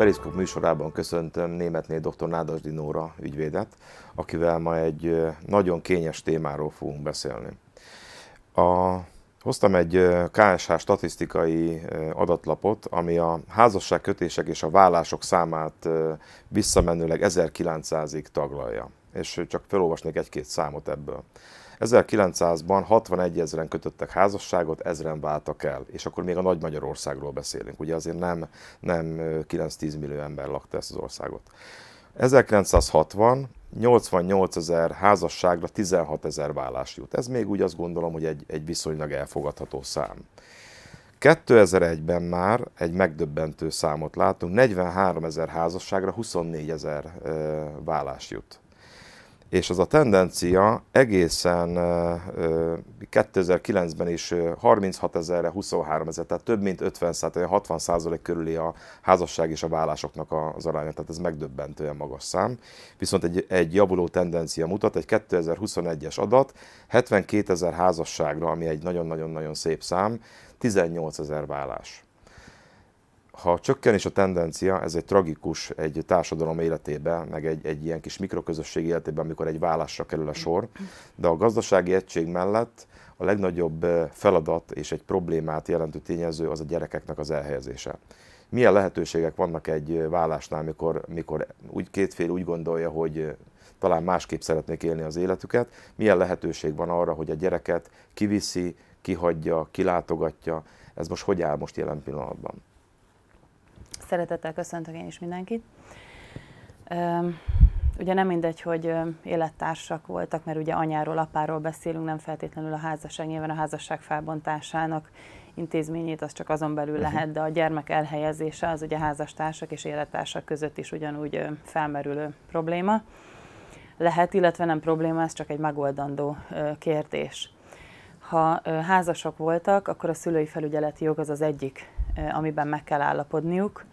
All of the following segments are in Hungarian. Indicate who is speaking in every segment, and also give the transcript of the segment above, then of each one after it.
Speaker 1: Periszkop műsorában köszöntöm Németné dr. Nádas Dinóra ügyvédet, akivel ma egy nagyon kényes témáról fogunk beszélni. A, hoztam egy KSH statisztikai adatlapot, ami a házasságkötések és a vállások számát visszamenőleg 1900-ig taglalja. És csak felolvasnék egy-két számot ebből. 1900-ban 61 ezeren kötöttek házasságot, ezeren váltak el, és akkor még a Nagy Magyarországról beszélünk, ugye azért nem, nem 9-10 millió ember lakta ezt az országot. 1960 88 ezer házasságra 16 ezer vállás jut. Ez még úgy azt gondolom, hogy egy, egy viszonylag elfogadható szám. 2001-ben már egy megdöbbentő számot látunk, 43 ezer házasságra 24 ezer vállás jut és az a tendencia egészen 2009-ben is 36 ezerre 23 ezer, tehát több mint 50 százalék, 60 százalék körüli a házasság és a vállásoknak az aránya, tehát ez megdöbbentően magas szám. Viszont egy, egy javuló tendencia mutat, egy 2021-es adat 72 ezer házasságra, ami egy nagyon-nagyon-nagyon szép szám, 18 ezer vállás ha csökken is a tendencia, ez egy tragikus egy társadalom életében, meg egy, egy ilyen kis mikroközösség életében, amikor egy vállásra kerül a sor, de a gazdasági egység mellett a legnagyobb eh, feladat és egy problémát jelentő tényező az a gyerekeknek az elhelyezése. Milyen lehetőségek vannak egy eh, vállásnál, mikor, mikor úgy, két fél úgy gondolja, hogy eh, talán másképp szeretnék élni az életüket, milyen lehetőség van arra, hogy a gyereket kiviszi, kihagyja, kilátogatja, ez most hogy áll most jelen pillanatban?
Speaker 2: Szeretettel köszöntök én is mindenkit. Ugye nem mindegy, hogy élettársak voltak, mert ugye anyáról, apáról beszélünk, nem feltétlenül a házasság. Nyilván a házasság felbontásának intézményét az csak azon belül mhm. lehet, de a gyermek elhelyezése az ugye házastársak és élettársak között is ugyanúgy felmerülő probléma. Lehet, illetve nem probléma, ez csak egy megoldandó kérdés. Ha házasok voltak, akkor a szülői felügyeleti jog az az egyik, amiben meg kell állapodniuk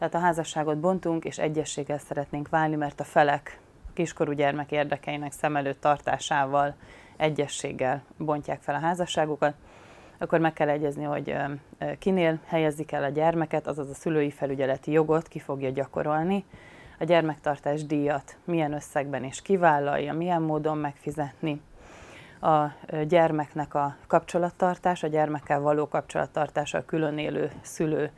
Speaker 2: tehát a házasságot bontunk, és egyességgel szeretnénk válni, mert a felek a kiskorú gyermek érdekeinek szem előtt tartásával, egyességgel bontják fel a házasságukat, akkor meg kell egyezni, hogy kinél helyezik el a gyermeket, azaz a szülői felügyeleti jogot ki fogja gyakorolni, a gyermektartás díjat milyen összegben és kivállalja, milyen módon megfizetni, a gyermeknek a kapcsolattartás, a gyermekkel való kapcsolattartása a külön élő szülő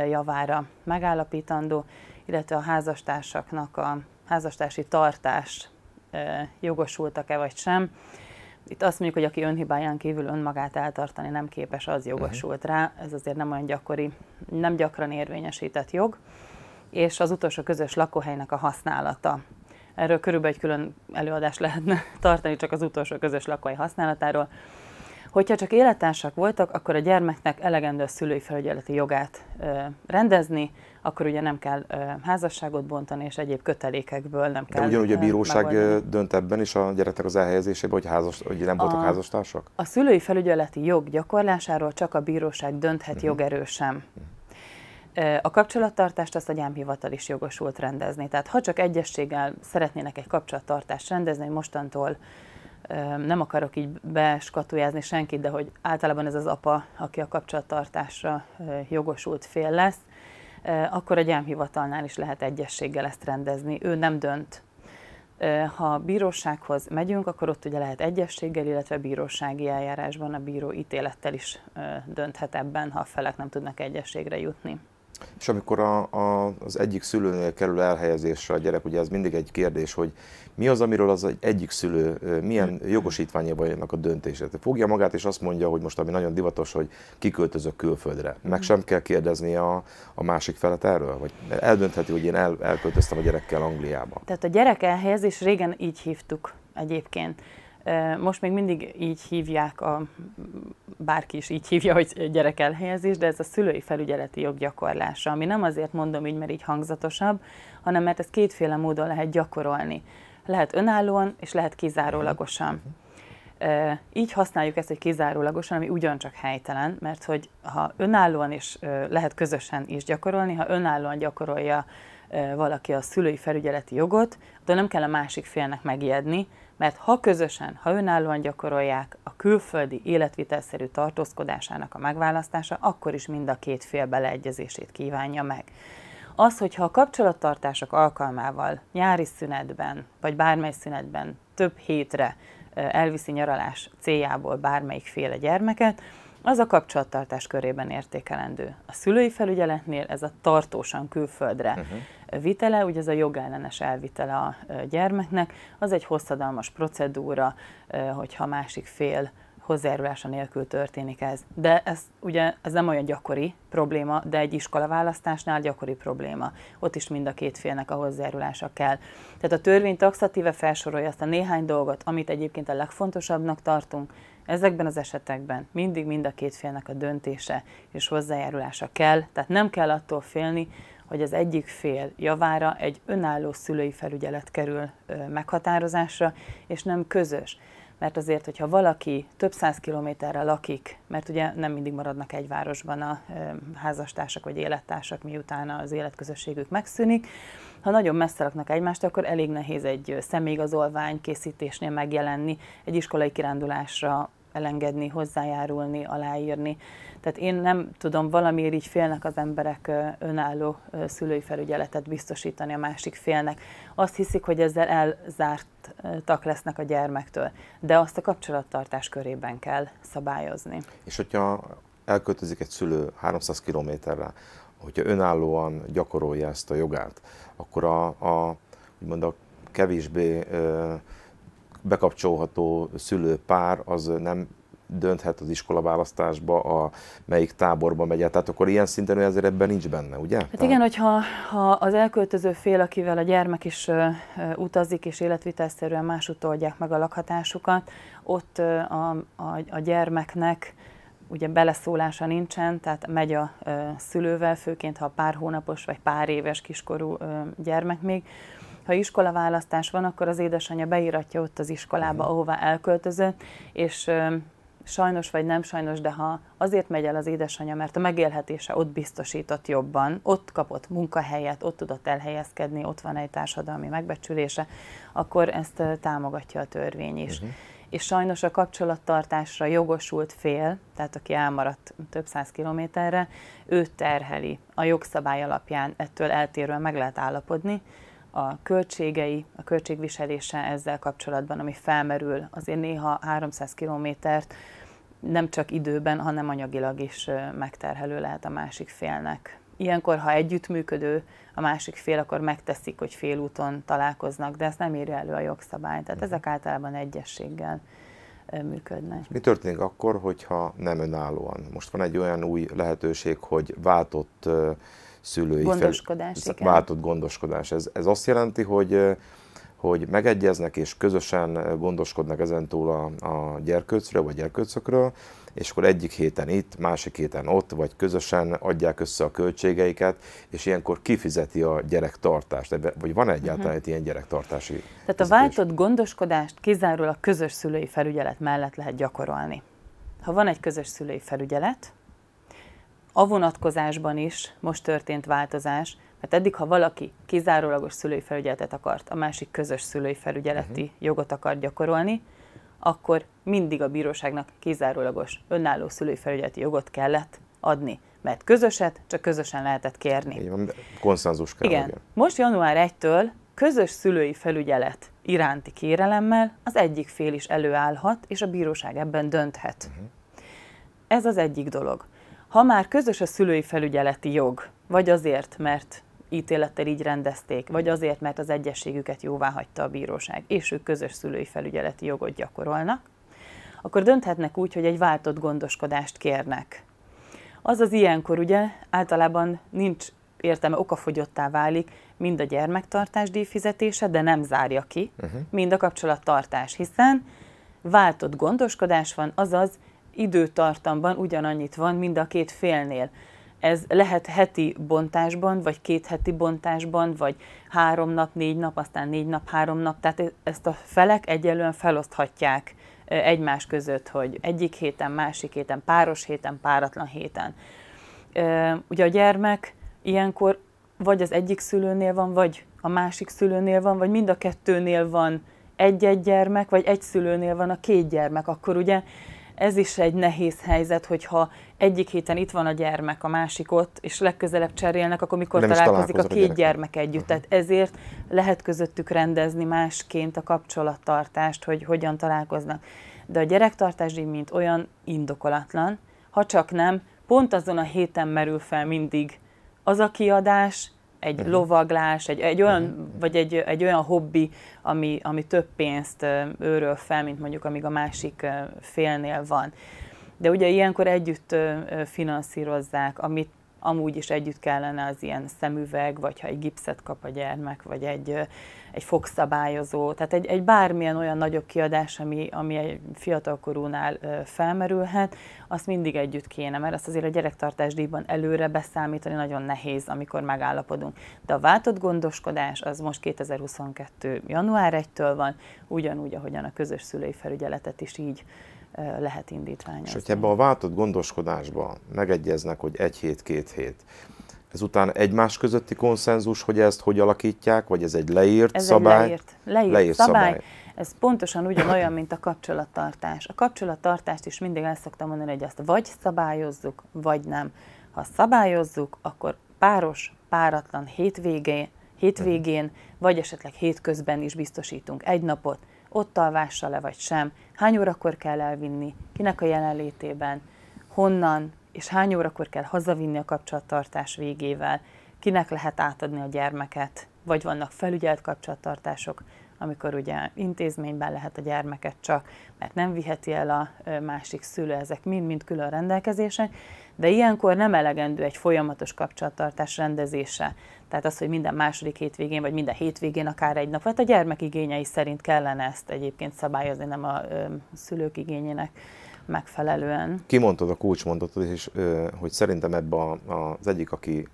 Speaker 2: javára megállapítandó, illetve a házastársaknak a házastársi tartás jogosultak-e vagy sem. Itt azt mondjuk, hogy aki önhibáján kívül önmagát eltartani nem képes, az jogosult rá. Ez azért nem olyan gyakori, nem gyakran érvényesített jog. És az utolsó közös lakóhelynek a használata. Erről körülbelül egy külön előadást lehetne tartani, csak az utolsó közös lakóhely használatáról. Hogyha csak élettársak voltak, akkor a gyermeknek elegendő a szülői felügyeleti jogát rendezni, akkor ugye nem kell házasságot bontani, és egyéb kötelékekből nem kell. De ugyanúgy a bíróság megoldani.
Speaker 1: dönt ebben is a gyereknek az elhelyezésében, hogy, házas, hogy nem voltak a, házastársak?
Speaker 2: A szülői felügyeleti jog gyakorlásáról csak a bíróság dönthet uh-huh. jogerősen. Mhm. A kapcsolattartást azt a gyámhivatal is jogosult rendezni. Tehát ha csak egyességgel szeretnének egy kapcsolattartást rendezni, mostantól nem akarok így beskatujázni senkit, de hogy általában ez az apa, aki a kapcsolattartásra jogosult fél lesz, akkor a gyámhivatalnál is lehet egyességgel ezt rendezni. Ő nem dönt. Ha a bírósághoz megyünk, akkor ott ugye lehet egyességgel, illetve bírósági eljárásban a bíró ítélettel is dönthet ebben, ha a felek nem tudnak egyességre jutni.
Speaker 1: És amikor a, a, az egyik szülőnél kerül elhelyezésre a gyerek, ugye ez mindig egy kérdés, hogy mi az, amiről az egyik szülő, milyen hm. jogosítványai vannak a döntése. Fogja magát és azt mondja, hogy most ami nagyon divatos, hogy kiköltözök külföldre. Meg hm. sem kell kérdezni a, a másik felet erről, vagy eldöntheti, hogy én el, elköltöztem a gyerekkel Angliába.
Speaker 2: Tehát a gyerek elhelyezés régen így hívtuk egyébként. Most még mindig így hívják, a, bárki is így hívja, hogy gyerekelhelyezés, de ez a szülői felügyeleti jog gyakorlása, ami nem azért mondom így, mert így hangzatosabb, hanem mert ez kétféle módon lehet gyakorolni. Lehet önállóan, és lehet kizárólagosan. Mhm. Így használjuk ezt, hogy kizárólagosan, ami ugyancsak helytelen, mert hogy ha önállóan és lehet közösen is gyakorolni, ha önállóan gyakorolja valaki a szülői felügyeleti jogot, de nem kell a másik félnek megijedni, mert ha közösen, ha önállóan gyakorolják a külföldi életvitelszerű tartózkodásának a megválasztása, akkor is mind a két fél beleegyezését kívánja meg. Az, hogyha a kapcsolattartások alkalmával nyári szünetben, vagy bármely szünetben több hétre elviszi nyaralás céljából bármelyik fél a gyermeket, az a kapcsolattartás körében értékelendő. A szülői felügyeletnél ez a tartósan külföldre uh-huh vitele, ugye ez a jogellenes elvitele a gyermeknek, az egy hosszadalmas procedúra, hogyha másik fél hozzájárulása nélkül történik ez. De ez ugye ez nem olyan gyakori probléma, de egy iskola választásnál gyakori probléma. Ott is mind a két félnek a hozzájárulása kell. Tehát a törvény taxatíve felsorolja azt a néhány dolgot, amit egyébként a legfontosabbnak tartunk. Ezekben az esetekben mindig mind a két félnek a döntése és hozzájárulása kell, tehát nem kell attól félni, hogy az egyik fél javára egy önálló szülői felügyelet kerül meghatározásra, és nem közös. Mert azért, hogyha valaki több száz kilométerre lakik, mert ugye nem mindig maradnak egy városban a házastársak vagy élettársak, miután az életközösségük megszűnik, ha nagyon messze laknak egymást, akkor elég nehéz egy személyigazolvány készítésnél megjelenni, egy iskolai kirándulásra elengedni, hozzájárulni, aláírni. Tehát én nem tudom, valamiért így félnek az emberek önálló szülői felügyeletet biztosítani a másik félnek. Azt hiszik, hogy ezzel elzártak lesznek a gyermektől, de azt a kapcsolattartás körében kell szabályozni.
Speaker 1: És hogyha elköltözik egy szülő 300 kilométerre, hogyha önállóan gyakorolja ezt a jogát, akkor a, a a kevésbé ö, bekapcsolható szülőpár az nem dönthet az választásba, a melyik táborba megy Tehát akkor ilyen szinten ő ezért ebben nincs benne, ugye? Hát Tehát...
Speaker 2: igen, hogyha ha az elköltöző fél, akivel a gyermek is ö, utazik, és életvitelszerűen másútt oldják meg a lakhatásukat, ott ö, a, a, a gyermeknek ugye beleszólása nincsen, tehát megy a ö, szülővel, főként ha pár hónapos vagy pár éves kiskorú ö, gyermek még, ha iskolaválasztás van, akkor az édesanyja beíratja ott az iskolába, ahová elköltöző, és sajnos vagy nem sajnos, de ha azért megy el az édesanyja, mert a megélhetése ott biztosított jobban, ott kapott munkahelyet, ott tudott elhelyezkedni, ott van egy társadalmi megbecsülése, akkor ezt támogatja a törvény is. Uh-huh. És sajnos a kapcsolattartásra jogosult fél, tehát aki elmaradt több száz kilométerre, őt terheli. A jogszabály alapján ettől eltérően meg lehet állapodni, a költségei, a költségviselése ezzel kapcsolatban, ami felmerül, azért néha 300 kilométert nem csak időben, hanem anyagilag is megterhelő lehet a másik félnek. Ilyenkor, ha együttműködő a másik fél, akkor megteszik, hogy félúton találkoznak, de ezt nem írja elő a jogszabály. Tehát mhm. ezek általában egyességgel működnek. Mi
Speaker 1: történik akkor, hogyha nem önállóan? Most van egy olyan új lehetőség, hogy váltott szülői gondoskodás, fel, igen. váltott gondoskodás. Ez, ez azt jelenti, hogy hogy megegyeznek és közösen gondoskodnak ezentúl a, a gyerkőcről vagy gyerkőcökről, és akkor egyik héten itt, másik héten ott, vagy közösen adják össze a költségeiket, és ilyenkor kifizeti a gyerektartást, vagy van egyáltalán uh-huh. ilyen gyerektartási Tehát
Speaker 2: fizetés? a váltott gondoskodást kizárólag közös szülői felügyelet mellett lehet gyakorolni. Ha van egy közös szülői felügyelet, a vonatkozásban is most történt változás, mert eddig, ha valaki kizárólagos szülői felügyeletet akart, a másik közös szülői felügyeleti uh-huh. Mhm. jogot akart gyakorolni, akkor mindig a bíróságnak kizárólagos önálló szülői felügyeleti jogot kellett adni. Mert közöset csak közösen lehetett kérni. Így van,
Speaker 1: konszenzus kell. Igen. Legyen.
Speaker 2: Most január 1-től közös szülői felügyelet iránti kérelemmel az egyik fél is előállhat, és a bíróság ebben dönthet. Uh-huh. Ez az egyik dolog. Ha már közös a szülői felügyeleti jog, vagy azért, mert ítélettel így rendezték, vagy azért, mert az egyességüket jóvá hagyta a bíróság, és ők közös szülői felügyeleti jogot gyakorolnak, akkor dönthetnek úgy, hogy egy váltott gondoskodást kérnek. Az az ilyenkor ugye általában nincs értelme, okafogyottá válik mind a gyermektartás díjfizetése, de nem zárja ki, uh-huh. mind a kapcsolattartás, hiszen váltott gondoskodás van, azaz időtartamban ugyanannyit van mind a két félnél. Ez lehet heti bontásban, vagy két heti bontásban, vagy három nap, négy nap, aztán négy nap, három nap. Tehát e- ezt a felek egyelően feloszthatják e, egymás között, hogy egyik héten, másik héten, páros héten, páratlan héten. E, ugye a gyermek ilyenkor vagy az egyik szülőnél van, vagy a másik szülőnél van, vagy mind a kettőnél van egy-egy gyermek, vagy egy szülőnél van a két gyermek, akkor ugye ez is egy nehéz helyzet, hogyha egyik héten itt van a gyermek, a másik ott, és legközelebb cserélnek, akkor mikor találkozik a két a gyermek együtt. Uh-huh. Tehát ezért lehet közöttük rendezni másként a kapcsolattartást, hogy hogyan találkoznak. De a gyerektartás így mint olyan indokolatlan, ha csak nem, pont azon a héten merül fel mindig az a kiadás, egy uh-huh. lovaglás, egy, egy olyan, uh-huh. vagy egy, egy olyan hobbi, ami, ami több pénzt őről fel, mint mondjuk amíg a másik félnél van. De ugye ilyenkor együtt finanszírozzák, amit amúgy is együtt kellene az ilyen szemüveg, vagy ha egy gipszet kap a gyermek, vagy egy, egy fogszabályozó, tehát egy, egy bármilyen olyan nagyobb kiadás, ami, ami egy fiatalkorúnál felmerülhet, azt mindig együtt kéne, mert azt azért a gyerektartásdíjban előre beszámítani nagyon nehéz, amikor megállapodunk. De a váltott gondoskodás az most 2022. január 1-től van, ugyanúgy, ahogyan a közös szülői felügyeletet is így lehet indítványozni. És hogyha ebbe
Speaker 1: a váltott gondoskodásba megegyeznek, hogy egy hét, két hét, ezután egymás közötti konszenzus, hogy ezt hogy alakítják, vagy ez egy leírt ez szabály? Egy leírt,
Speaker 2: leírt, leírt szabály. szabály. Ez pontosan ugyanolyan, mint a kapcsolattartás. A kapcsolattartást is mindig el szoktam mondani, hogy ezt vagy szabályozzuk, vagy nem. Ha szabályozzuk, akkor páros, páratlan hétvégén, hétvégén, vagy esetleg hétközben is biztosítunk egy napot, ott alvássa le vagy sem, hány órakor kell elvinni, kinek a jelenlétében, honnan és hány órakor kell hazavinni a kapcsolattartás végével, kinek lehet átadni a gyermeket, vagy vannak felügyelt kapcsolattartások, amikor ugye intézményben lehet a gyermeket csak, mert nem viheti el a másik szülő, ezek mind-mind külön rendelkezések, de ilyenkor nem elegendő egy folyamatos kapcsolattartás rendezése. Tehát az, hogy minden második hétvégén, vagy minden hétvégén akár egy nap, vagy a gyermek igényei szerint kellene ezt egyébként szabályozni, nem a ö, szülők igényének megfelelően.
Speaker 1: Kimondtad a kulcsmondatot, és ö, hogy szerintem ebben a, a, az egyik, aki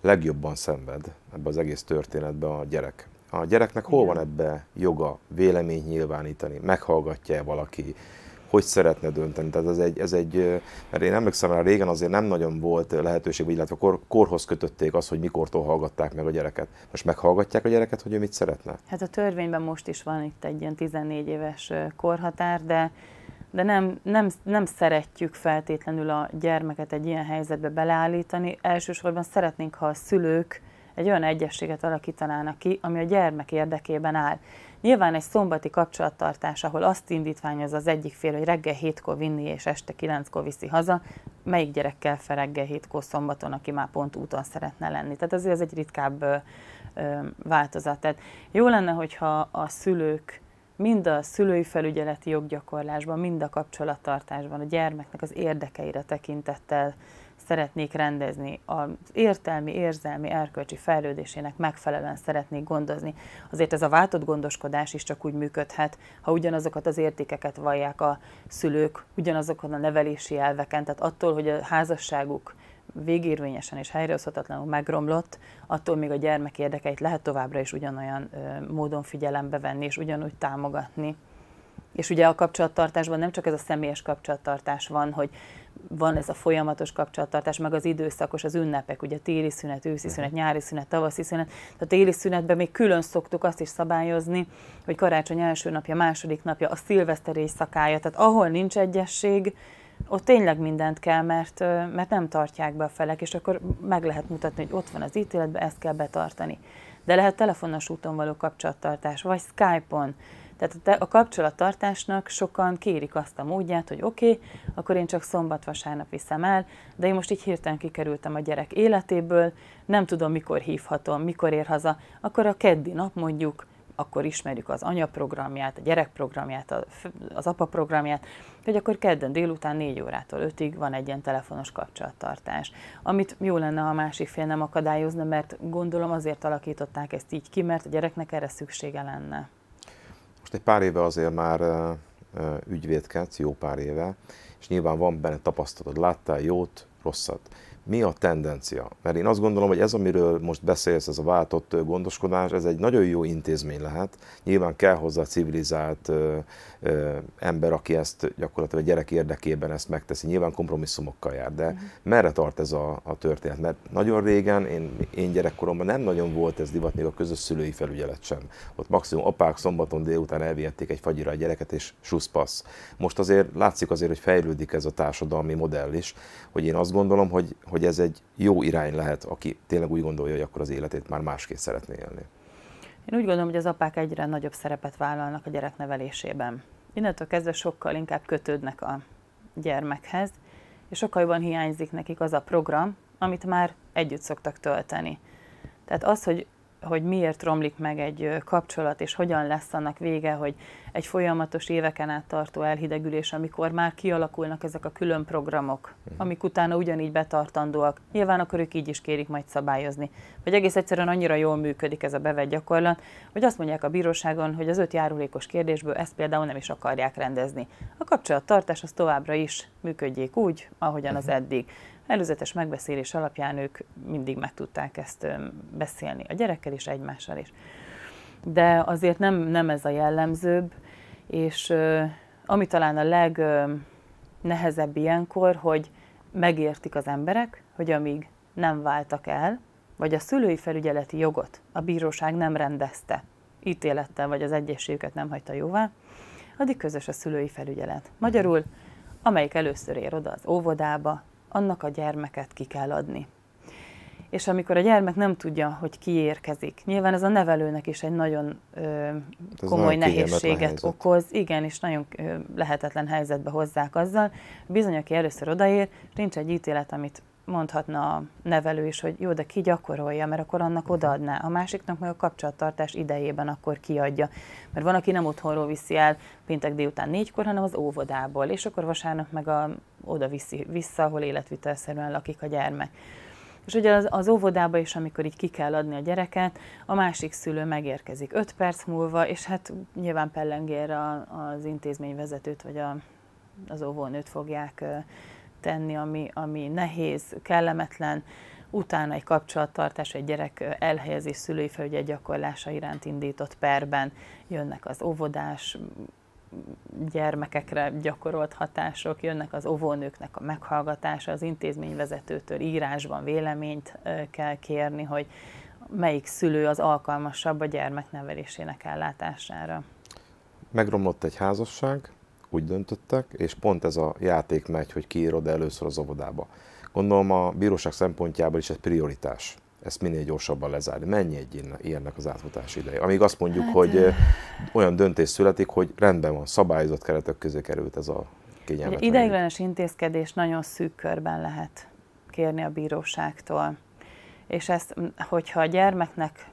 Speaker 1: legjobban szenved ebbe az egész történetbe a gyerek. A gyereknek hol Igen. van ebbe joga véleményt nyilvánítani, meghallgatja-e valaki, hogy szeretne dönteni. Tehát ez egy, ez egy mert én emlékszem rá, régen azért nem nagyon volt lehetőség, illetve kor, korhoz kötötték azt, hogy mikortól hallgatták meg a gyereket. Most meghallgatják a gyereket, hogy ő mit szeretne?
Speaker 2: Hát a törvényben most is van itt egy ilyen 14 éves korhatár, de de nem, nem, nem szeretjük feltétlenül a gyermeket egy ilyen helyzetbe beleállítani. Elsősorban szeretnénk, ha a szülők egy olyan egyességet alakítanának ki, ami a gyermek érdekében áll. Nyilván egy szombati kapcsolattartás, ahol azt indítványoz az egyik fél, hogy reggel 7-kor vinni és este 9-kor viszi haza, melyik gyerekkel fel reggel 7-kor szombaton, aki már pont úton szeretne lenni. Tehát azért ez egy ritkább ö, ö, változat. Tehát jó lenne, hogyha a szülők mind a szülői felügyeleti joggyakorlásban, mind a kapcsolattartásban a gyermeknek az érdekeire tekintettel szeretnék rendezni, az értelmi, érzelmi, erkölcsi fejlődésének megfelelően szeretnék gondozni. Azért ez a váltott gondoskodás is csak úgy működhet, ha ugyanazokat az értékeket vallják a szülők, ugyanazokon a nevelési elveken, tehát attól, hogy a házasságuk végérvényesen és helyrehozhatatlanul megromlott, attól még a gyermek érdekeit lehet továbbra is ugyanolyan módon figyelembe venni és ugyanúgy támogatni. És ugye a kapcsolattartásban nem csak ez a személyes kapcsolattartás van, hogy van ez a folyamatos kapcsolattartás, meg az időszakos, az ünnepek, ugye téli szünet, őszi szünet, mhm. nyári szünet, tavaszi szünet. A téli szünetben még külön szoktuk azt is szabályozni, hogy karácsony első napja, második napja, a szilveszter éjszakája, tehát ahol nincs egyesség, ott tényleg mindent kell, mert, mert nem tartják be a felek, és akkor meg lehet mutatni, hogy ott van az ítéletben, ezt kell betartani. De lehet telefonos úton való kapcsolattartás, vagy Skype-on, tehát a, te, a kapcsolattartásnak sokan kérik azt a módját, hogy oké, okay, akkor én csak szombat-vasárnap viszem el, de én most így hirtelen kikerültem a gyerek életéből, nem tudom, mikor hívhatom, mikor ér haza, akkor a keddi nap mondjuk akkor ismerjük az anya programját, a gyerek programját, az apa programját, hogy akkor kedden délután 4 órától 5-ig van egy ilyen telefonos kapcsolattartás, amit jó lenne, ha a másik fél nem akadályozna, mert gondolom azért alakították ezt így ki, mert a gyereknek erre szüksége lenne.
Speaker 1: Most egy pár éve azért már ügyvédkedsz, jó pár éve, és nyilván van benne tapasztalatod, láttál jót, rosszat mi a tendencia? Mert én azt gondolom, hogy ez, amiről most beszélsz, ez a váltott gondoskodás, ez egy nagyon jó intézmény lehet. Nyilván kell hozzá civilizált ö, ö, ember, aki ezt gyakorlatilag a gyerek érdekében ezt megteszi. Nyilván kompromisszumokkal jár, de mhm. merre tart ez a, a történet? Mert nagyon régen, én, én gyerekkoromban nem nagyon volt ez divat, még a közös szülői felügyelet sem. Ott maximum apák szombaton délután elvihették egy fagyira a gyereket, és suszpassz. Most azért látszik azért, hogy fejlődik ez a társadalmi modell is, hogy én azt gondolom, hogy hogy ez egy jó irány lehet, aki tényleg úgy gondolja, hogy akkor az életét már másképp szeretné élni.
Speaker 2: Én úgy gondolom, hogy az apák egyre nagyobb szerepet vállalnak a gyerek nevelésében. Innentől kezdve sokkal inkább kötődnek a gyermekhez, és sokkal jobban hiányzik nekik az a program, amit már együtt szoktak tölteni. Tehát az, hogy hogy miért romlik meg egy kapcsolat, és hogyan lesz annak vége, hogy egy folyamatos éveken át tartó elhidegülés, amikor már kialakulnak ezek a külön programok, mhm. amik utána ugyanígy betartandóak, nyilván akkor ők így is kérik majd szabályozni. Vagy egész egyszerűen annyira jól működik ez a bevett gyakorlat, hogy azt mondják a bíróságon, hogy az öt járulékos kérdésből ezt például nem is akarják rendezni. A kapcsolattartás az továbbra is működjék úgy, ahogyan az mhm. eddig. Előzetes megbeszélés alapján ők mindig meg tudták ezt beszélni a gyerekkel és egymással is. De azért nem, nem ez a jellemzőbb, és ami talán a legnehezebb ilyenkor, hogy megértik az emberek, hogy amíg nem váltak el, vagy a szülői felügyeleti jogot a bíróság nem rendezte ítélettel, vagy az egyességüket nem hagyta jóvá, addig közös a szülői felügyelet. Magyarul, amelyik először ér oda az óvodába, annak a gyermeket ki kell adni. És amikor a gyermek nem tudja, hogy ki érkezik, nyilván ez a nevelőnek is egy nagyon ö, komoly nagyon nehézséget okoz, igen, és nagyon ö, lehetetlen helyzetbe hozzák azzal, bizony, aki először odaér, nincs egy ítélet, amit mondhatna a nevelő is, hogy jó, de ki gyakorolja, mert akkor annak odaadná. A másiknak meg a kapcsolattartás idejében akkor kiadja. Mert van, aki nem otthonról viszi el péntek délután négykor, hanem az óvodából, és akkor vasárnap meg a, oda viszi vissza, ahol életvitelszerűen lakik a gyermek. És ugye az, az óvodába is, amikor így ki kell adni a gyereket, a másik szülő megérkezik 5 perc múlva, és hát nyilván pellengér a, az intézményvezetőt, vagy a, az óvónőt fogják tenni, ami, ami nehéz, kellemetlen, utána egy kapcsolattartás, egy gyerek elhelyezés szülői felügye gyakorlása iránt indított perben jönnek az óvodás gyermekekre gyakorolt hatások, jönnek az óvónőknek a meghallgatása, az intézményvezetőtől írásban véleményt kell kérni, hogy melyik szülő az alkalmasabb a gyermek nevelésének ellátására.
Speaker 1: Megromlott egy házasság, úgy döntöttek, és pont ez a játék megy, hogy kiírod először az óvodába. Gondolom a bíróság szempontjából is egy prioritás ezt minél gyorsabban lezárni. Mennyi egy ilyennek az átfutási ideje? Amíg azt mondjuk, hát, hogy olyan döntés születik, hogy rendben van, szabályozott keretek közé került ez a kényelmet. Ideiglenes
Speaker 2: intézkedés nagyon szűk körben lehet kérni a bíróságtól. És ezt, hogyha a gyermeknek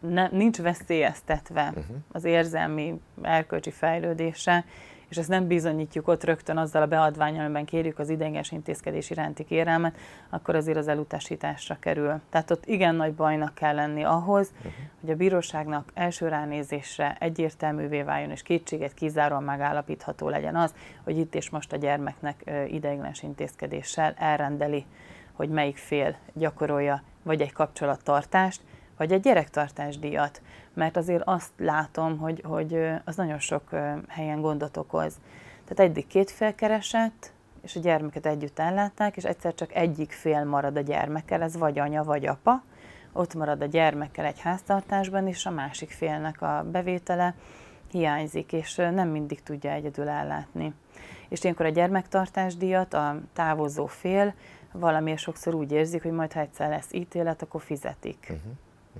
Speaker 2: ne, nincs veszélyeztetve uh-huh. az érzelmi, erkölcsi fejlődése, és ezt nem bizonyítjuk ott rögtön azzal a beadványal, amiben kérjük az ideiglenes intézkedés iránti kérelmet, akkor azért az elutasításra kerül. Tehát ott igen nagy bajnak kell lenni ahhoz, uh-huh. hogy a bíróságnak első ránézésre egyértelművé váljon, és kétséget kizáróan megállapítható legyen az, hogy itt és most a gyermeknek ideiglenes intézkedéssel elrendeli, hogy melyik fél gyakorolja vagy egy kapcsolattartást, vagy egy gyerektartás díjat, mert azért azt látom, hogy, hogy az nagyon sok helyen gondot okoz. Tehát eddig két fél keresett, és a gyermeket együtt ellátták, és egyszer csak egyik fél marad a gyermekkel, ez vagy anya, vagy apa, ott marad a gyermekkel egy háztartásban, és a másik félnek a bevétele hiányzik, és nem mindig tudja egyedül ellátni. És ilyenkor a gyermektartásdíjat a távozó fél valamiért sokszor úgy érzik, hogy majd ha egyszer lesz ítélet, akkor fizetik. Uh-huh.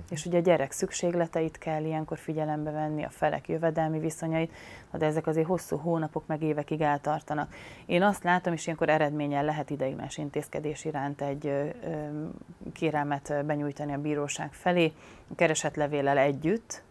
Speaker 2: És ugye a gyerek szükségleteit kell ilyenkor figyelembe venni, a felek jövedelmi viszonyait, de ezek azért hosszú hónapok meg évekig eltartanak. Én azt látom, és ilyenkor eredményen lehet ideiglenes intézkedés iránt egy kérelmet benyújtani a bíróság felé, keresetlevéllel együtt,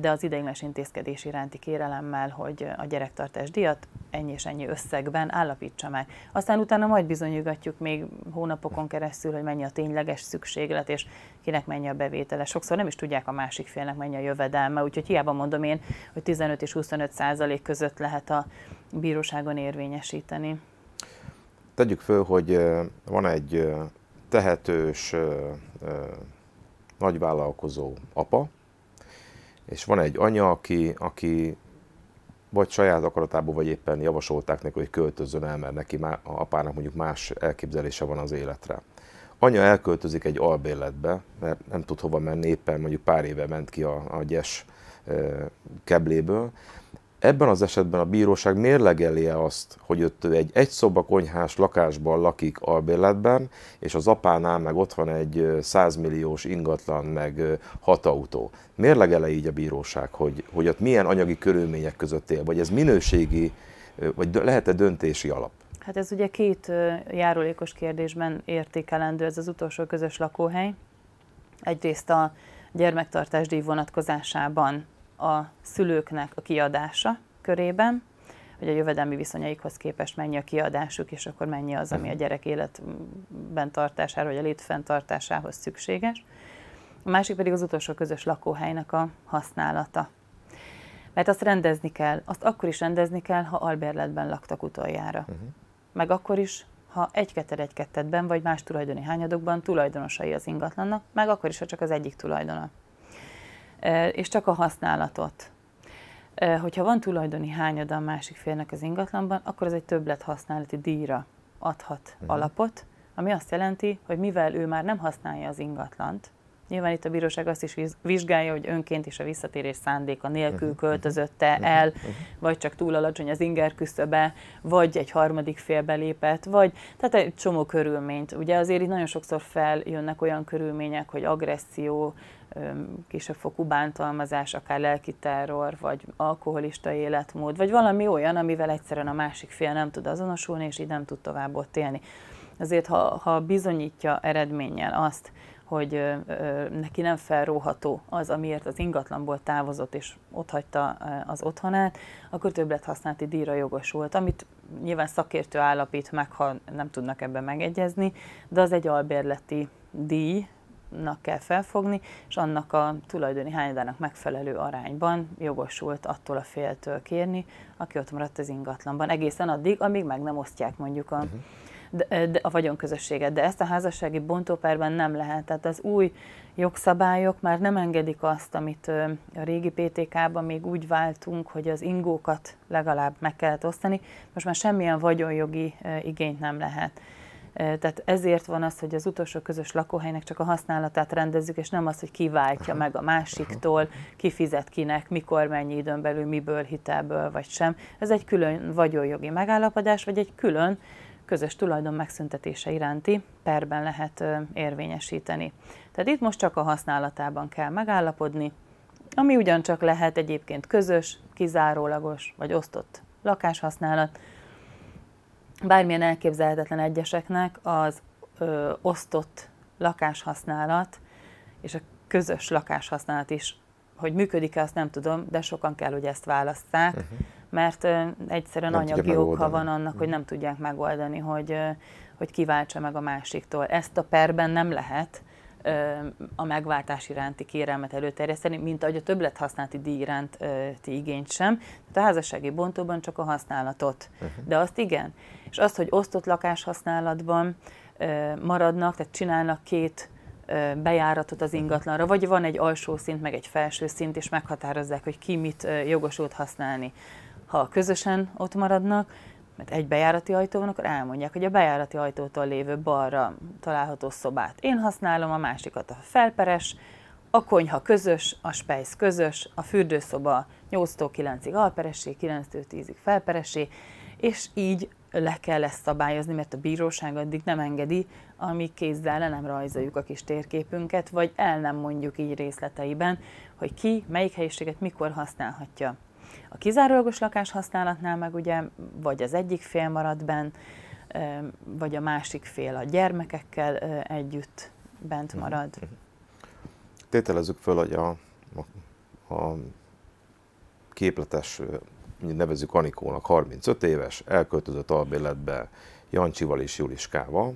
Speaker 2: de az ideiglenes intézkedés iránti kérelemmel, hogy a gyerektartás díjat ennyi és ennyi összegben állapítsa meg. Aztán utána majd bizonyítgatjuk még hónapokon keresztül, hogy mennyi a tényleges szükséglet, és kinek mennyi a bevétele. Sokszor nem is tudják a másik félnek mennyi a jövedelme, úgyhogy hiába mondom én, hogy 15 és 25 százalék között lehet a bíróságon érvényesíteni.
Speaker 1: Tegyük föl, hogy van egy tehetős nagyvállalkozó apa, és van egy anya, aki, aki vagy saját akaratából, vagy éppen javasolták neki, hogy költözön el, mert neki má, a apának mondjuk más elképzelése van az életre. Anya elköltözik egy albérletbe, mert nem tud hova menni, éppen mondjuk pár éve ment ki a, a gyes kebléből, Ebben az esetben a bíróság mérlegelje azt, hogy ott egy konyhás lakásban lakik albérletben, és az apánál meg ott van egy 100 milliós ingatlan, meg hat autó. Mérlegele így a bíróság, hogy, hogy ott milyen anyagi körülmények között él, vagy ez minőségi, vagy lehet-e döntési alap?
Speaker 2: Hát ez ugye két járulékos kérdésben értékelendő ez az utolsó közös lakóhely. Egyrészt a díj vonatkozásában a szülőknek a kiadása körében, hogy a jövedelmi viszonyaikhoz képest mennyi a kiadásuk, és akkor mennyi az, ami a mhm. gyerek életben tartására, vagy a létfenntartásához szükséges. A másik pedig az utolsó közös lakóhelynek a használata. Mert azt rendezni kell, azt akkor is rendezni kell, ha albérletben laktak utoljára. Uh-huh. Meg akkor is, ha egy-ketted egy-kettedben, vagy más tulajdoni hányadokban tulajdonosai az ingatlannak, meg akkor is, ha csak az egyik tulajdona és csak a használatot. Hogyha van tulajdoni hányada a másik félnek az ingatlanban, akkor ez egy többlet használati díjra adhat uh-huh. alapot, ami azt jelenti, hogy mivel ő már nem használja az ingatlant, nyilván itt a bíróság azt is vizsgálja, hogy önként is a visszatérés szándéka nélkül uh-huh. költözötte uh-huh. el, vagy csak túl alacsony az inger küszöbe, vagy egy harmadik fél belépett, vagy tehát egy csomó körülményt. Ugye azért itt nagyon sokszor feljönnek olyan körülmények, hogy agresszió, kisebb fokú bántalmazás, akár lelki terror, vagy alkoholista életmód, vagy valami olyan, amivel egyszerűen a másik fél nem tud azonosulni, és így nem tud tovább ott élni. Azért, ha, ha bizonyítja eredménnyel azt, hogy ö, ö, neki nem felróható az, amiért az ingatlanból távozott és otthagyta az otthonát, akkor többet használti díjra jogosult, amit nyilván szakértő állapít meg, ha nem tudnak ebben megegyezni, de az egy albérleti díj, nak kell felfogni, és annak a tulajdoni hányadának megfelelő arányban jogosult attól a féltől kérni, aki ott maradt az ingatlanban, egészen addig, amíg meg nem osztják mondjuk a, uh-huh. de, eh, de, a vagyonközösséget. De ezt a házassági bontópárban nem lehet. Tehát az új jogszabályok már nem engedik azt, amit a régi PTK-ban még úgy váltunk, hogy az ingókat legalább meg kellett osztani. Most már semmilyen vagyonjogi igényt nem lehet. Tehát ezért van az, hogy az utolsó közös lakóhelynek csak a használatát rendezzük, és nem az, hogy kiváltja meg a másiktól, kifizet kinek, mikor, mennyi időn belül, miből, hitelből vagy sem. Ez egy külön vagyonjogi megállapodás, vagy egy külön közös tulajdon megszüntetése iránti perben lehet érvényesíteni. Tehát itt most csak a használatában kell megállapodni, ami ugyancsak lehet egyébként közös, kizárólagos vagy osztott lakáshasználat, bármilyen elképzelhetetlen egyeseknek az ö, osztott lakáshasználat és a közös lakáshasználat is, hogy működik-e, azt nem tudom, de sokan kell, hogy ezt válasszák, uh-huh. mert ö, egyszerűen nem anyagi oka van annak, hogy mhm. nem tudják megoldani, hogy, ö, hogy kiváltsa meg a másiktól. Ezt a perben nem lehet, a megváltás iránti kérelmet előterjeszteni, mint ahogy a többlethasználati díj iránti igényt sem. Tehát a házassági bontóban csak a használatot, uh-huh. de azt igen. És azt, hogy osztott lakáshasználatban maradnak, tehát csinálnak két bejáratot az uh-huh. ingatlanra, vagy van egy alsó szint, meg egy felső szint, és meghatározzák, hogy ki mit jogosult használni. Ha közösen ott maradnak, mert egy bejárati ajtó van, akkor elmondják, hogy a bejárati ajtótól lévő balra található szobát én használom, a másikat a felperes, a konyha közös, a spejsz közös, a fürdőszoba 8-tól 9-ig alperesé, 9-től 10-ig felperesé, és így le kell ezt szabályozni, mert a bíróság addig nem engedi, amíg kézzel le nem rajzoljuk a kis térképünket, vagy el nem mondjuk így részleteiben, hogy ki melyik helyiséget mikor használhatja. A kizárólagos lakás használatnál meg ugye vagy az egyik fél marad benn, vagy a másik fél a gyermekekkel együtt bent mhm. marad. Mhm.
Speaker 1: Tételezzük föl, hogy a, a, a képletes, nevezük Anikónak 35 éves, elköltözött albérletbe Jancsival és Juliskával,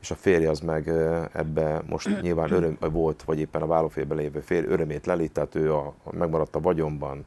Speaker 1: és a férje az meg ebbe most nyilván öröm volt, vagy éppen a vállófélben lévő férj örömét lelít, tehát ő a, megmaradt a vagyonban,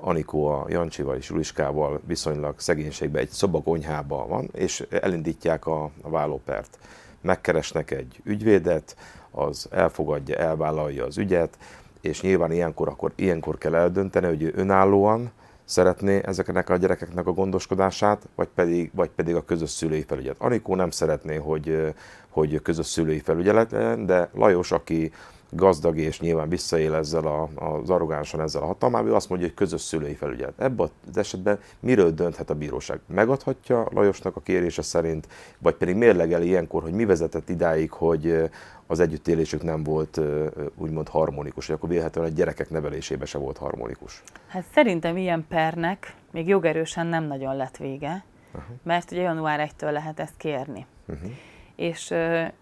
Speaker 1: Anikó a Jancsival és Uliskával viszonylag szegénységben egy szobakonyhában van, és elindítják a, a vállópert. Megkeresnek egy ügyvédet, az elfogadja, elvállalja az ügyet, és nyilván ilyenkor, akkor, ilyenkor kell eldönteni, hogy önállóan, szeretné ezeknek a gyerekeknek a gondoskodását, vagy pedig, vagy pedig a közös szülői felügyelet. Anikó nem szeretné, hogy, hogy közös szülői felügyelet, de Lajos, aki gazdag és nyilván visszaél ezzel a, az arrogánsan ezzel a hatalmával, azt mondja, hogy közös szülői felügyelet. Ebben az esetben miről dönthet a bíróság? Megadhatja Lajosnak a kérése szerint, vagy pedig mérlegel ilyenkor, hogy mi vezetett idáig, hogy eh, az együttélésük nem volt eh, eh, úgymond harmonikus, hogy akkor véletlenül a gyerekek nevelésébe se volt harmonikus.
Speaker 2: Hát szerintem ilyen pernek még jogerősen nem nagyon lett vége, uh-huh. mert ugye január 1-től lehet ezt kérni. Uh-huh. És,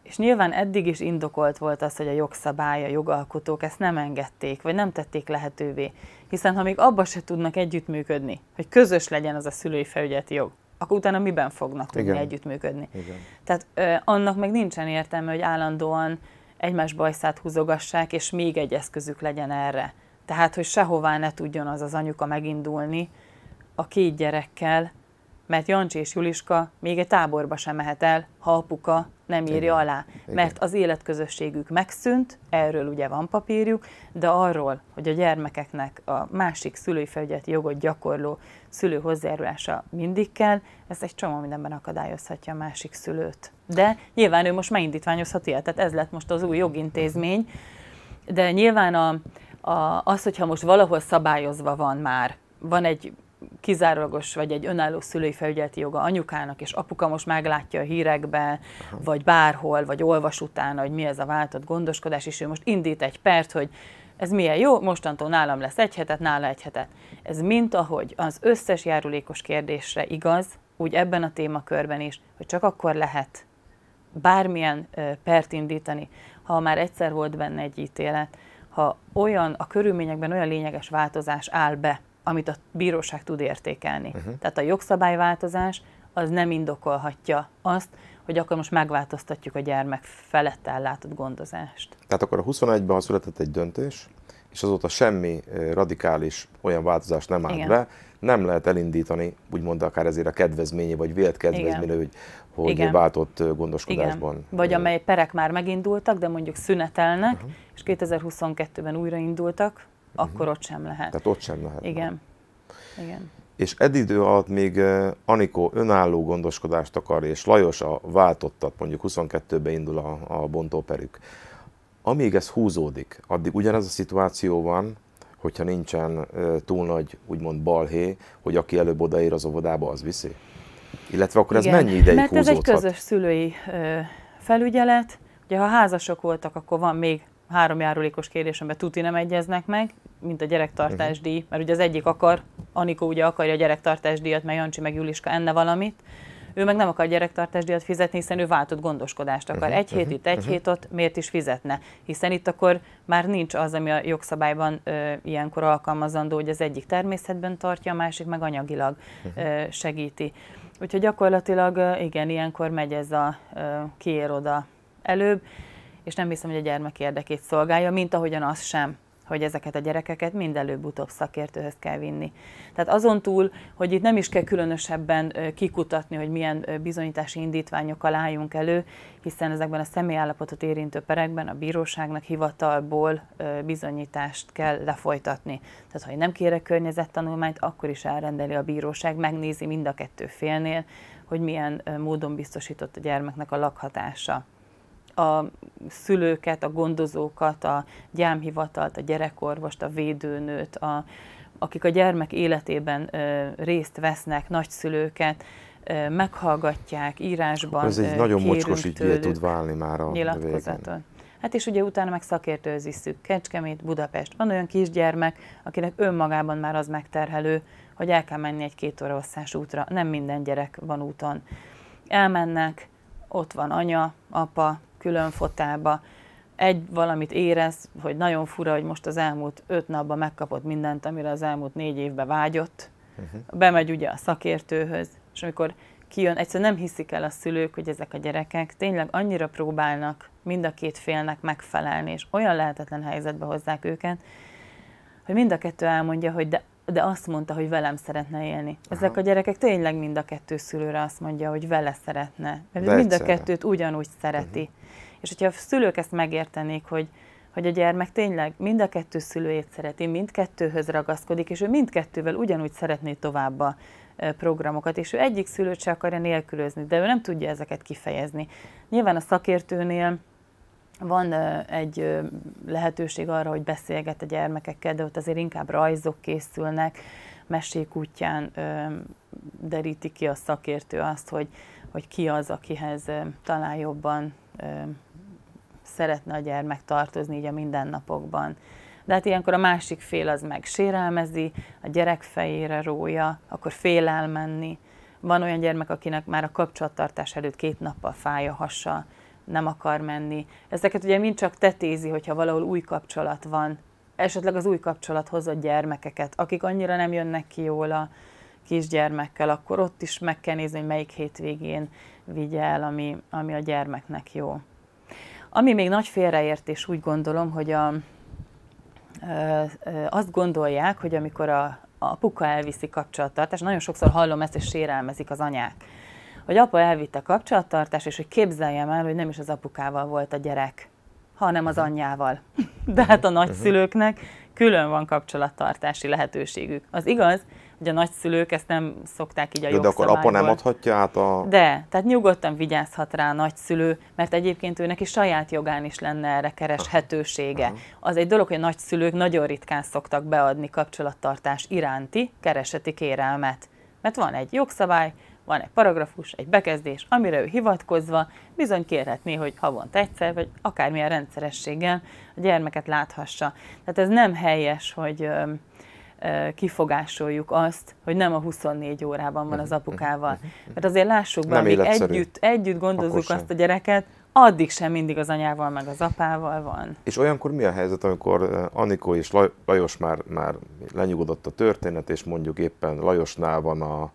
Speaker 2: és nyilván eddig is indokolt volt az, hogy a jogszabály, a jogalkotók ezt nem engedték, vagy nem tették lehetővé. Hiszen ha még abba se tudnak együttműködni, hogy közös legyen az a szülői felügyeti jog, akkor utána miben fognak tudni Igen. együttműködni. Igen. Tehát ö, annak meg nincsen értelme, hogy állandóan egymás bajszát húzogassák, és még egy eszközük legyen erre. Tehát, hogy sehová ne tudjon az az anyuka megindulni a két gyerekkel, mert Jancsi és Juliska még egy táborba sem mehet el, ha apuka nem írja Igen. alá. Mert az életközösségük megszűnt, erről ugye van papírjuk, de arról, hogy a gyermekeknek a másik szülői felügyeleti jogot gyakorló szülő hozzájárulása mindig kell, ez egy csomó mindenben akadályozhatja a másik szülőt. De nyilván ő most megindítványozhat ilyet, tehát ez lett most az új jogintézmény, de nyilván a, a, az, hogyha most valahol szabályozva van már, van egy kizárólagos vagy egy önálló szülői felügyeleti joga anyukának, és apuka most meglátja a Aha. vagy bárhol, vagy olvas utána, hogy mi ez a váltott gondoskodás, és ő most indít egy pert, hogy ez milyen jó, mostantól nálam lesz egy hetet, nála egy hetet. Ez mint ahogy az összes járulékos kérdésre igaz, úgy ebben a témakörben is, hogy csak akkor lehet bármilyen pert indítani, ha már egyszer volt benne egy ítélet, ha olyan a körülményekben olyan lényeges változás áll be, amit a bíróság tud értékelni. Uh-huh. Tehát a jogszabályváltozás az nem indokolhatja azt, hogy akkor most megváltoztatjuk a gyermek felett ellátott gondozást.
Speaker 1: Tehát akkor a 21-ben született egy döntés, és azóta semmi radikális olyan változás nem állt Igen. be, nem lehet elindítani, úgymond akár ezért a kedvezménye, vagy vélt kedvezménye, hogy, hogy Igen. váltott gondoskodásban. Igen. Vagy
Speaker 2: amely perek már megindultak, de mondjuk szünetelnek, uh-huh. és 2022-ben újraindultak, Mhm. akkor uh-huh. ott sem lehet. Tehát ott
Speaker 1: sem lehet. Igen. Igen. És ed idő alatt még eh, Anikó önálló gondoskodást akar, és Lajos a váltottat, mondjuk 22-be indul a, a bontóperük. Amíg ez húzódik, addig ugyanez a szituáció van, hogyha nincsen eh, túl nagy, úgymond balhé, hogy aki előbb odaér az óvodába, az viszi? Illetve akkor Igen, ez mennyi ideig mert húzódhat? ez egy közös
Speaker 2: szülői felügyelet. Ugye, ha házasok voltak, akkor van még három járulékos kérdésemben tuti nem egyeznek meg, mint a gyerektartásdíj, mhm. mert ugye az egyik akar, Anikó ugye akarja a gyerektartásdíjat, mert Jancsi meg Juliska enne valamit, ő meg nem akar gyerektartásdíjat fizetni, hiszen ő váltott gondoskodást akar. Uh-huh, egy hét uh-huh, itt, egy uh-huh. hét ott, miért is fizetne? Hiszen itt akkor már nincs az, ami a jogszabályban ö, ilyenkor alkalmazandó, hogy az egyik természetben tartja, a másik meg anyagilag uh-huh. ö, segíti. Úgyhogy gyakorlatilag igen, ilyenkor megy ez a ö, kiér oda előbb és nem hiszem, hogy a gyermek érdekét szolgálja, mint ahogyan az sem, hogy ezeket a gyerekeket mind előbb-utóbb szakértőhöz kell vinni. Tehát azon túl, hogy itt nem is kell különösebben kikutatni, hogy milyen bizonyítási indítványokkal álljunk elő, hiszen ezekben a személyállapotot érintő perekben a bíróságnak hivatalból bizonyítást kell lefolytatni. Tehát ha én nem kérek környezettanulmányt, akkor is elrendeli a bíróság, megnézi mind a kettő félnél, hogy milyen módon biztosított a gyermeknek a lakhatása a szülőket, a gondozókat, a gyámhivatalt, a gyerekorvost, a védőnőt, a, akik a gyermek életében ö, részt vesznek, nagyszülőket, ö, meghallgatják írásban. Ez egy ö, nagyon mocskos ügyé tud válni már a nyilatkozaton. Hát és ugye utána meg szakértőzisszük Kecskemét, Budapest. Van olyan kisgyermek, akinek önmagában már az megterhelő, hogy el kell menni egy két óra hosszás útra. Nem minden gyerek van úton. Elmennek, ott van anya, apa, külön fotába, egy valamit érez, hogy nagyon fura, hogy most az elmúlt öt napban megkapott mindent, amire az elmúlt négy évben vágyott. Uh-huh. Bemegy ugye a szakértőhöz, és amikor kijön, egyszerűen nem hiszik el a szülők, hogy ezek a gyerekek tényleg annyira próbálnak mind a két félnek megfelelni, és olyan lehetetlen helyzetbe hozzák őket, hogy mind a kettő elmondja, hogy de de azt mondta, hogy velem szeretne élni. Ezek a gyerekek tényleg mind a kettő szülőre azt mondja, hogy vele szeretne. Mert de mind egyszerre. a kettőt ugyanúgy szereti. Uh-huh. És hogyha a szülők ezt megértenék, hogy, hogy a gyermek tényleg mind a kettő szülőjét szereti, mindkettőhöz ragaszkodik, és ő mindkettővel ugyanúgy szeretné tovább a programokat, és ő egyik szülőt se akarja nélkülözni, de ő nem tudja ezeket kifejezni. Nyilván a szakértőnél van egy lehetőség arra, hogy beszélget a gyermekekkel, de ott azért inkább rajzok készülnek, mesék útján deríti ki a szakértő azt, hogy, hogy ki az, akihez talán jobban szeretne a gyermek tartozni így a mindennapokban. De hát ilyenkor a másik fél az meg sérelmezi, a gyerek fejére rója, akkor fél elmenni. Van olyan gyermek, akinek már a kapcsolattartás előtt két nappal fáj a hasa, nem akar menni. Ezeket ugye mind csak tetézi, hogyha valahol új kapcsolat van. Esetleg az új kapcsolat hozott gyermekeket, akik annyira nem jönnek ki jól a kisgyermekkel, akkor ott is meg kell nézni, hogy melyik hétvégén vigye el, ami, ami a gyermeknek jó. Ami még nagy félreértés, úgy gondolom, hogy a, azt gondolják, hogy amikor a, a puka elviszi kapcsolattartást, nagyon sokszor hallom ezt, és sérelmezik az anyák hogy apa elvitte kapcsolattartás, és hogy képzeljem el, hogy nem is az apukával volt a gyerek, hanem az mhm. anyjával. De hát a mhm. nagyszülőknek külön van kapcsolattartási lehetőségük. Az igaz, hogy a nagyszülők ezt nem szokták így a de akkor apa nem adhatja
Speaker 1: át a... De,
Speaker 2: tehát nyugodtan vigyázhat rá a nagyszülő, mert egyébként őnek is saját jogán is lenne erre kereshetősége. Mhm. Az egy dolog, hogy a nagyszülők nagyon ritkán szoktak beadni kapcsolattartás iránti kereseti kérelmet. Mert van egy jogszabály, van egy paragrafus, egy bekezdés, amire ő hivatkozva bizony kérhetné, hogy havonta egyszer, vagy akármilyen rendszerességgel a gyermeket láthassa. Tehát ez nem helyes, hogy kifogásoljuk azt, hogy nem a 24 órában van az mhm, apukával. Mert mhm, mhm. azért lássuk be, amíg együtt, együtt gondozzuk azt a gyereket, addig sem mindig az anyával, meg az apával van.
Speaker 1: És olyankor mi a helyzet, amikor Anikó és Lajos már, már lenyugodott a történet, és mondjuk éppen Lajosnál van a,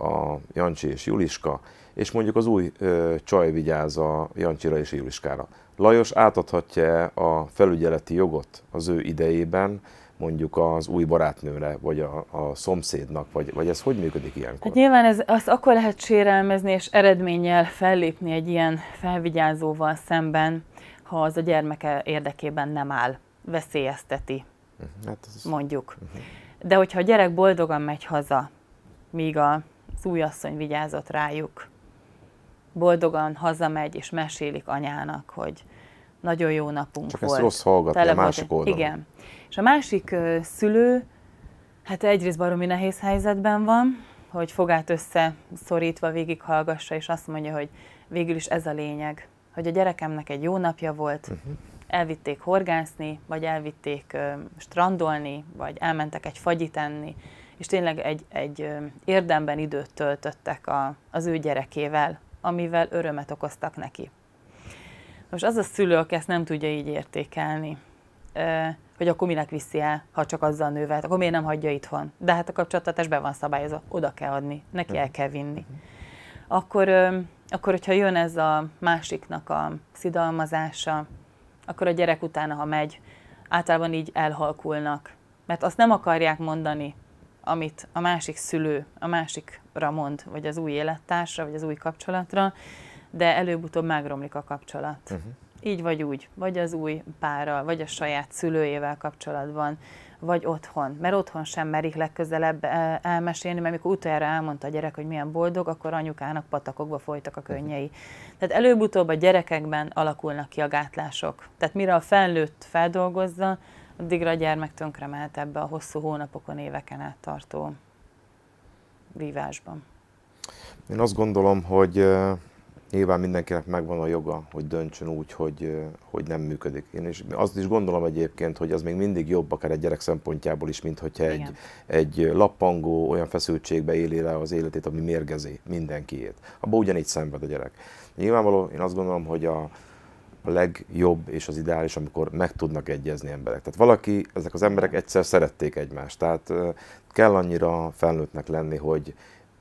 Speaker 1: a Jancsi és Juliska, és mondjuk az új ö, csaj vigyáz a Jancsira és Juliskára. Lajos átadhatja a felügyeleti jogot az ő idejében, mondjuk az új barátnőre, vagy a, a szomszédnak, vagy, vagy ez hogy
Speaker 2: működik ilyenkor? Hát nyilván ez, azt akkor lehet sérelmezni és eredménnyel fellépni egy ilyen felvigyázóval szemben, ha az a gyermeke érdekében nem áll, veszélyezteti, mhm, hát ez... mondjuk. Mhm. De hogyha a gyerek boldogan megy haza, míg a az vigyázott rájuk. Boldogan hazamegy, és mesélik anyának, hogy nagyon jó napunk Csak volt. Csak rossz hallgatni, a másik oldalon. Igen. És a másik szülő, hát egyrészt baromi nehéz helyzetben van, hogy fogát össze szorítva végighallgassa, és azt mondja, hogy végül is ez a lényeg, hogy a gyerekemnek egy jó napja volt, uh-huh. elvitték horgászni, vagy elvitték strandolni, vagy elmentek egy fagyit enni, és tényleg egy, egy érdemben időt töltöttek a, az ő gyerekével, amivel örömet okoztak neki. Most az a szülő, aki ezt nem tudja így értékelni, hogy akkor minek viszi el, ha csak azzal nővel, akkor miért nem hagyja itthon? De hát a kapcsolatotás be van szabályozva, oda kell adni, neki el kell vinni. Akkor, akkor hogyha jön ez a másiknak a szidalmazása, akkor a gyerek utána, ha megy, általában így elhalkulnak, mert azt nem akarják mondani, amit a másik szülő a másikra mond, vagy az új élettársra, vagy az új kapcsolatra, de előbb-utóbb megromlik a kapcsolat. Uh-huh. Így vagy úgy, vagy az új párral, vagy a saját szülőjével kapcsolatban, vagy otthon. Mert otthon sem merik legközelebb e, elmesélni, mert mikor utoljára elmondta a gyerek, hogy milyen boldog, akkor anyukának patakokba folytak a mhm. könnyei. Tehát előbb-utóbb a gyerekekben alakulnak ki a gátlások. Tehát mire a felnőtt feldolgozza, addigra a gyermek mehet ebbe a hosszú hónapokon, éveken át tartó vívásban.
Speaker 1: Én azt gondolom, hogy nyilván mindenkinek megvan a joga, hogy döntsön úgy, hogy, hogy nem működik. Én is, azt is gondolom egyébként, hogy az még mindig jobb, akár egy gyerek szempontjából is, mint hogyha egy, egy lappangó olyan feszültségbe éli le az életét, ami mérgezi mindenkiét. Abba ugyanígy szenved a gyerek. Nyilvánvaló, én azt gondolom, hogy a, a legjobb és az ideális, amikor meg tudnak egyezni emberek. Tehát valaki, ezek az emberek egyszer szerették egymást, tehát kell annyira felnőttnek lenni, hogy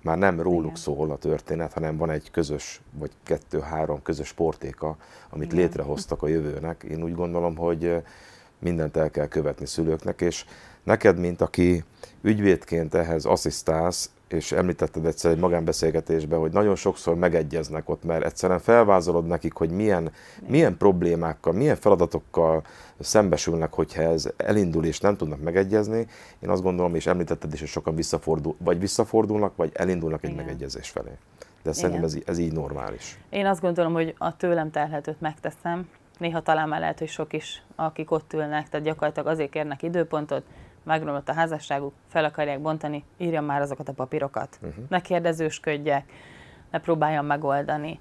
Speaker 1: már nem róluk Igen. szól a történet, hanem van egy közös, vagy kettő-három közös portéka, amit Igen. létrehoztak a jövőnek. Én úgy gondolom, hogy mindent el kell követni szülőknek, és neked, mint aki ügyvédként ehhez asszisztálsz, és említetted egyszer egy magánbeszélgetésben, hogy nagyon sokszor megegyeznek ott, mert egyszerűen felvázolod nekik, hogy milyen, milyen problémákkal, milyen feladatokkal szembesülnek, hogyha ez elindul és nem tudnak megegyezni. Én azt gondolom, és említetted is, hogy sokan visszafordul, vagy visszafordulnak, vagy elindulnak egy Igen. megegyezés felé. De szerintem ez, ez így normális.
Speaker 2: Én azt gondolom, hogy a tőlem telhetőt megteszem. Néha talán már lehet, hogy sok is, akik ott ülnek, tehát gyakorlatilag azért kérnek időpontot, megromlott a házasságuk, fel akarják bontani, írja már azokat a papírokat. Uh-huh. Ne kérdezősködjek, ne próbáljam megoldani.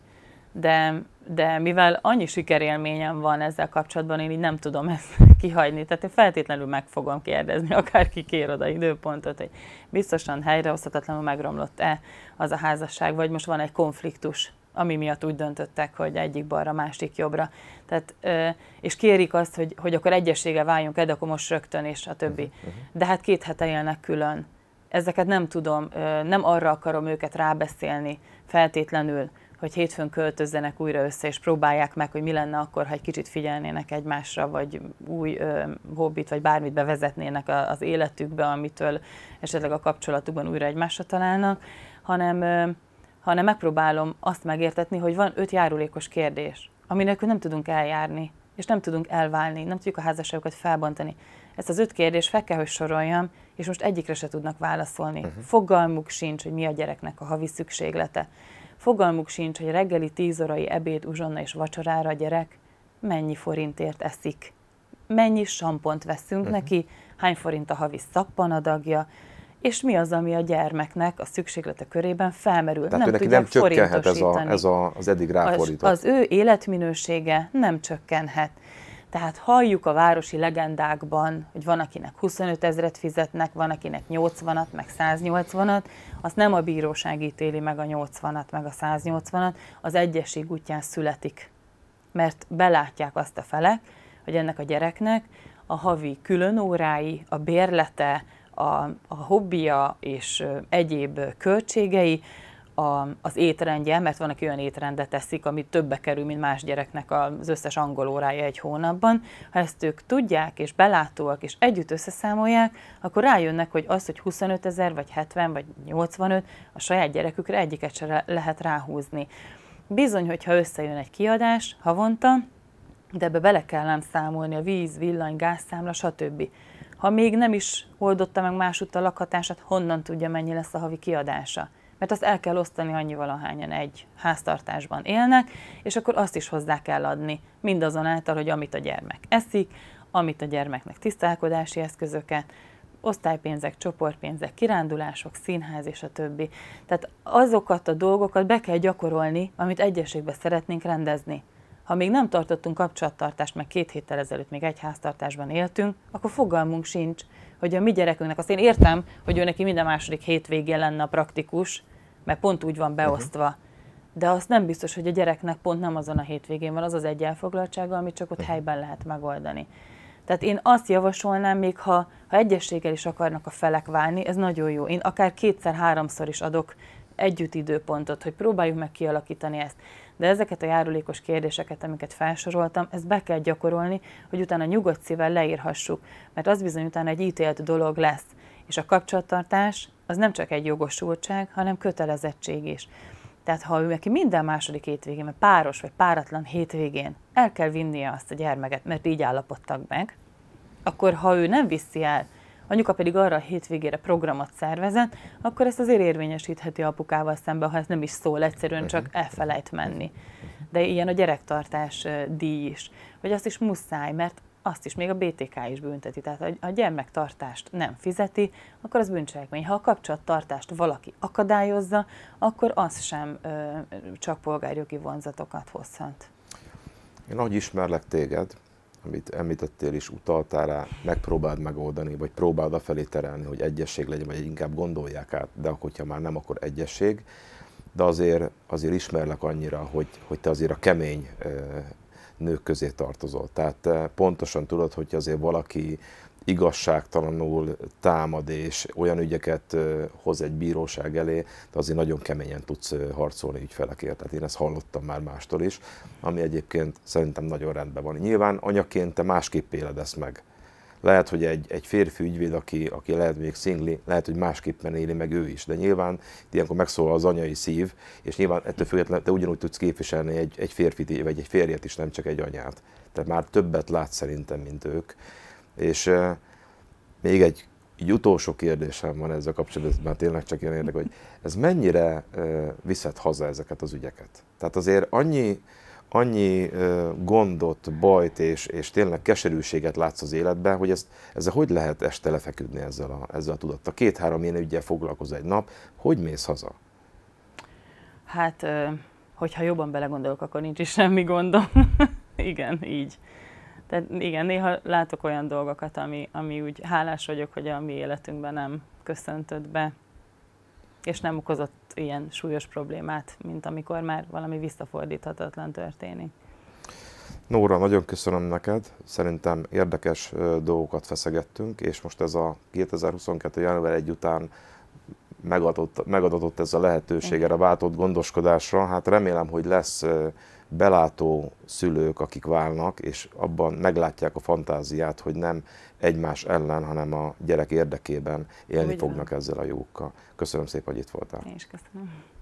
Speaker 2: De, de mivel annyi sikerélményem van ezzel kapcsolatban, én így nem tudom ezt kihagyni. Tehát én feltétlenül meg fogom kérdezni, akárki kér oda időpontot, hogy biztosan helyrehozhatatlanul megromlott-e az a házasság, vagy most van egy konfliktus ami miatt úgy döntöttek, hogy egyik balra, másik jobbra. Tehát, és kérik azt, hogy, hogy akkor egyessége váljunk, de akkor most rögtön, és a többi. Uh-huh, uh-huh. De hát két hete élnek külön. Ezeket nem tudom, nem arra akarom őket rábeszélni feltétlenül, hogy hétfőn költözzenek újra össze, és próbálják meg, hogy mi lenne akkor, ha egy kicsit figyelnének egymásra, vagy új ö, hobbit, vagy bármit bevezetnének az életükbe, amitől esetleg a kapcsolatukban újra egymásra találnak, hanem ö, hanem megpróbálom azt megértetni, hogy van öt járulékos kérdés, aminekül nem tudunk eljárni, és nem tudunk elválni, nem tudjuk a házasságokat felbontani. Ezt az öt kérdést fel kell, hogy soroljam, és most egyikre se tudnak válaszolni. Uh-huh. Fogalmuk sincs, hogy mi a gyereknek a havi szükséglete. Fogalmuk sincs, hogy reggeli tíz órai ebéd, uzsonna és vacsorára a gyerek mennyi forintért eszik. Mennyi sampont veszünk uh-huh. neki, hány forint a havi szappanadagja, és mi az, ami a gyermeknek a szükséglete körében felmerül. Tehát nem neki nem csökkenhet ez, a, ez
Speaker 1: a, az eddig ráfordított. Az, az
Speaker 2: ő életminősége nem csökkenhet. Tehát halljuk a városi legendákban, hogy van, akinek 25 ezeret fizetnek, van, akinek 80-at, meg 180-at, azt nem a bíróság ítéli meg a 80-at, meg a 180-at, az egyesség útján születik. Mert belátják azt a felek, hogy ennek a gyereknek a havi külön órái, a bérlete, a, a hobbija és egyéb költségei, a, az étrendje, mert van, aki olyan étrendet teszik, ami többe kerül, mint más gyereknek az összes angol órája egy hónapban. Ha ezt ők tudják, és belátóak, és együtt összeszámolják, akkor rájönnek, hogy az, hogy 25 ezer, vagy 70, vagy 85, a saját gyerekükre egyiket se lehet ráhúzni. Bizony, hogyha összejön egy kiadás havonta, de ebbe bele kell számolni a víz, villany, gázszámla, stb. Ha még nem is oldotta meg másútt a lakhatását, honnan tudja, mennyi lesz a havi kiadása? Mert azt el kell osztani annyival, ahányan egy háztartásban élnek, és akkor azt is hozzá kell adni, mindazonáltal, hogy amit a gyermek eszik, amit a gyermeknek tisztálkodási eszközöket, osztálypénzek, csoportpénzek, kirándulások, színház és a többi. Tehát azokat a dolgokat be kell gyakorolni, amit egyességbe szeretnénk rendezni. Ha még nem tartottunk kapcsolattartást, meg két héttel ezelőtt még egy háztartásban éltünk, akkor fogalmunk sincs, hogy a mi gyerekünknek, azt én értem, hogy ő neki minden második hétvégén lenne a praktikus, mert pont úgy van beosztva. Uh-huh. De azt nem biztos, hogy a gyereknek pont nem azon a hétvégén van az az egy elfoglaltsága, amit csak ott helyben lehet megoldani. Tehát én azt javasolnám, még ha, ha egyességgel is akarnak a felek válni, ez nagyon jó. Én akár kétszer-háromszor is adok együtt időpontot, hogy próbáljuk meg kialakítani ezt. De ezeket a járulékos kérdéseket, amiket felsoroltam, ezt be kell gyakorolni, hogy utána nyugodt szívvel leírhassuk, mert az bizony utána egy ítélt dolog lesz. És a kapcsolattartás az nem csak egy jogosultság, hanem kötelezettség is. Tehát ha ő neki minden második hétvégén, mert páros vagy páratlan hétvégén el kell vinnie azt a gyermeket, mert így állapodtak meg, akkor ha ő nem viszi el, anyuka pedig arra a hétvégére programot szervezett, akkor ezt azért érvényesítheti apukával szemben, ha ez nem is szól, egyszerűen csak mhm. elfelejt menni. De ilyen a gyerektartás díj is. Vagy azt is muszáj, mert azt is még a BTK is bünteti. Tehát ha a gyermektartást nem fizeti, akkor az bűncselekmény. Ha a kapcsolattartást valaki akadályozza, akkor az sem ö, csak polgárjogi vonzatokat hozhat.
Speaker 1: Én ahogy ismerlek téged, amit említettél is, utaltál rá, megpróbáld megoldani, vagy próbáld afelé terelni, hogy egyesség legyen, vagy inkább gondolják át, de akkor, hogyha már nem, akkor egyesség. De azért, azért ismerlek annyira, hogy, hogy te azért a kemény nők közé tartozol. Tehát pontosan tudod, hogy azért valaki igazságtalanul támad és olyan ügyeket hoz egy bíróság elé, de azért nagyon keményen tudsz harcolni ügyfelekért. Tehát én ezt hallottam már mástól is, ami egyébként szerintem nagyon rendben van. Nyilván anyaként te másképp éled ezt meg. Lehet, hogy egy, egy férfi ügyvéd, aki, aki lehet még szingli, lehet, hogy másképpen éli meg ő is. De nyilván ilyenkor megszólal az anyai szív, és nyilván ettől függetlenül te ugyanúgy tudsz képviselni egy, egy férfit, vagy egy férjet is, nem csak egy anyát. Tehát már többet lát szerintem, mint ők. És még egy egy utolsó kérdésem van ezzel kapcsolatban, ez már tényleg csak ilyen érdek, hogy ez mennyire viszed haza ezeket az ügyeket? Tehát azért annyi, annyi gondot, bajt és, és tényleg keserűséget látsz az életben, hogy ezt, ezzel hogy lehet este lefeküdni ezzel a, ezzel a tudattal? Két-három ilyen ügyel foglalkoz egy nap, hogy mész haza?
Speaker 2: Hát, hogyha jobban belegondolok, akkor nincs is semmi gondom. Igen, így. Tehát igen, néha látok olyan dolgokat, ami, ami úgy hálás vagyok, hogy a mi életünkben nem köszöntött be, és nem okozott ilyen súlyos problémát, mint amikor már valami visszafordíthatatlan történik.
Speaker 1: Nóra, nagyon köszönöm neked. Szerintem érdekes dolgokat feszegettünk, és most ez a 2022. január egy után megadott, megadott ez a lehetőség erre a váltott gondoskodásra. Hát remélem, hogy lesz belátó szülők, akik válnak, és abban meglátják a fantáziát, hogy nem egymás ellen, hanem a gyerek érdekében élni Úgy fognak van. ezzel a jókkal. Köszönöm szépen, hogy itt voltál. Én
Speaker 2: is köszönöm.